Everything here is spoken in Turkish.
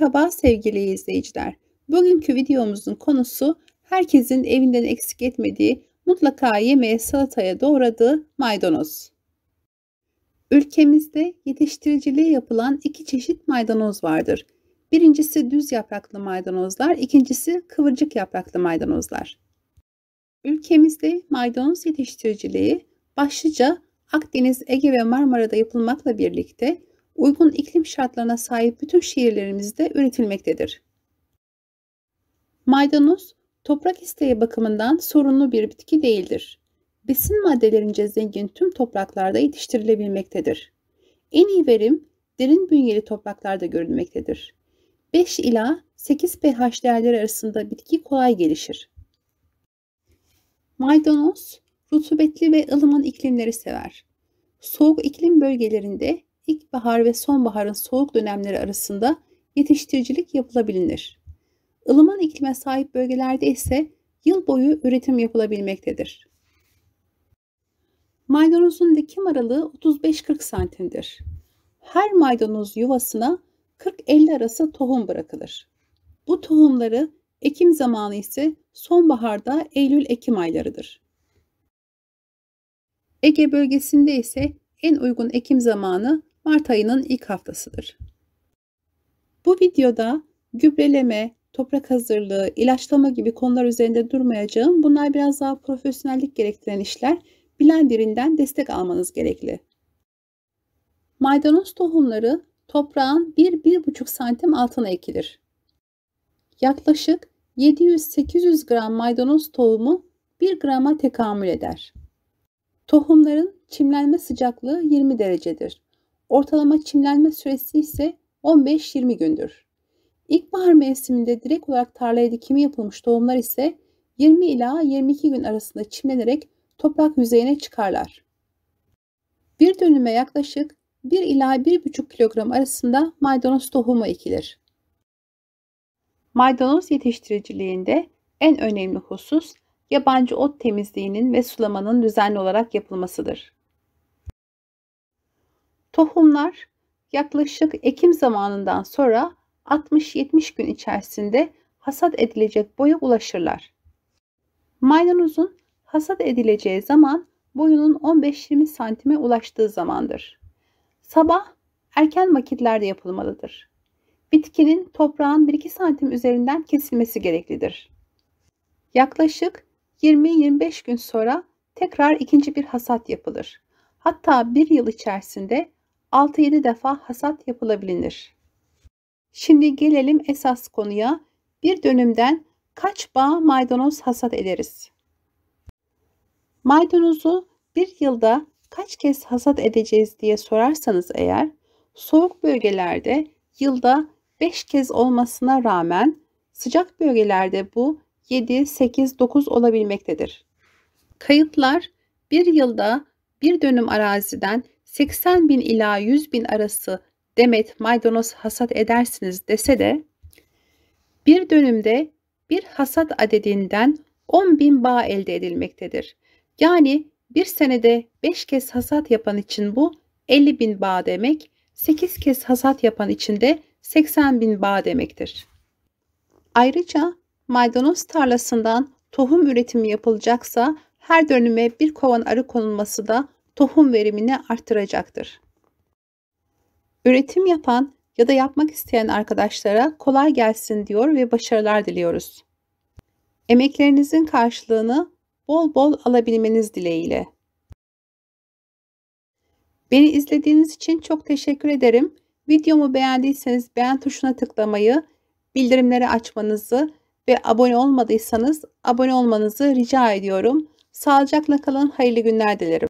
Merhaba sevgili izleyiciler. Bugünkü videomuzun konusu herkesin evinden eksik etmediği, mutlaka yemeğe salataya doğradığı maydanoz. Ülkemizde yetiştiriciliği yapılan iki çeşit maydanoz vardır. Birincisi düz yapraklı maydanozlar, ikincisi kıvırcık yapraklı maydanozlar. Ülkemizde maydanoz yetiştiriciliği başlıca Akdeniz, Ege ve Marmara'da yapılmakla birlikte uygun iklim şartlarına sahip bütün şehirlerimizde üretilmektedir. Maydanoz, toprak isteği bakımından sorunlu bir bitki değildir. Besin maddelerince zengin tüm topraklarda yetiştirilebilmektedir. En iyi verim derin bünyeli topraklarda görülmektedir. 5 ila 8 pH değerleri arasında bitki kolay gelişir. Maydanoz, rutubetli ve ılıman iklimleri sever. Soğuk iklim bölgelerinde ilkbahar ve sonbaharın soğuk dönemleri arasında yetiştiricilik yapılabilir. Ilıman iklime sahip bölgelerde ise yıl boyu üretim yapılabilmektedir. Maydanozun dikim aralığı 35-40 santimdir. Her maydanoz yuvasına 40-50 arası tohum bırakılır. Bu tohumları ekim zamanı ise sonbaharda Eylül-Ekim aylarıdır. Ege bölgesinde ise en uygun ekim zamanı Mart ayının ilk haftasıdır. Bu videoda gübreleme, toprak hazırlığı, ilaçlama gibi konular üzerinde durmayacağım. Bunlar biraz daha profesyonellik gerektiren işler. Bilen birinden destek almanız gerekli. Maydanoz tohumları toprağın 1-1,5 santim altına ekilir. Yaklaşık 700-800 gram maydanoz tohumu 1 grama tekamül eder. Tohumların çimlenme sıcaklığı 20 derecedir. Ortalama çimlenme süresi ise 15-20 gündür. İlkbahar mevsiminde direkt olarak tarlaya dikimi yapılmış tohumlar ise 20 ila 22 gün arasında çimlenerek toprak yüzeyine çıkarlar. Bir dönüme yaklaşık 1 ila 1,5 kilogram arasında maydanoz tohumu ekilir. Maydanoz yetiştiriciliğinde en önemli husus yabancı ot temizliğinin ve sulamanın düzenli olarak yapılmasıdır. Tohumlar yaklaşık ekim zamanından sonra 60-70 gün içerisinde hasat edilecek boya ulaşırlar. Maydanozun hasat edileceği zaman boyunun 15-20 santime ulaştığı zamandır. Sabah erken vakitlerde yapılmalıdır. Bitkinin toprağın 1-2 santim üzerinden kesilmesi gereklidir. Yaklaşık 20-25 gün sonra tekrar ikinci bir hasat yapılır. Hatta bir yıl içerisinde 6-7 defa hasat yapılabilir. Şimdi gelelim esas konuya. Bir dönümden kaç bağ maydanoz hasat ederiz? Maydanozu bir yılda kaç kez hasat edeceğiz diye sorarsanız eğer soğuk bölgelerde yılda 5 kez olmasına rağmen sıcak bölgelerde bu 7, 8, 9 olabilmektedir. Kayıtlar bir yılda bir dönüm araziden 80 bin ila 100 bin arası demet maydanoz hasat edersiniz dese de bir dönümde bir hasat adedinden 10 bin bağ elde edilmektedir. Yani bir senede 5 kez hasat yapan için bu 50 bin bağ demek, 8 kez hasat yapan için de 80 bin bağ demektir. Ayrıca maydanoz tarlasından tohum üretimi yapılacaksa her dönüme bir kovan arı konulması da tohum verimini artıracaktır. Üretim yapan ya da yapmak isteyen arkadaşlara kolay gelsin diyor ve başarılar diliyoruz. Emeklerinizin karşılığını bol bol alabilmeniz dileğiyle. Beni izlediğiniz için çok teşekkür ederim. Videomu beğendiyseniz beğen tuşuna tıklamayı, bildirimleri açmanızı ve abone olmadıysanız abone olmanızı rica ediyorum. Sağlıcakla kalın, hayırlı günler dilerim.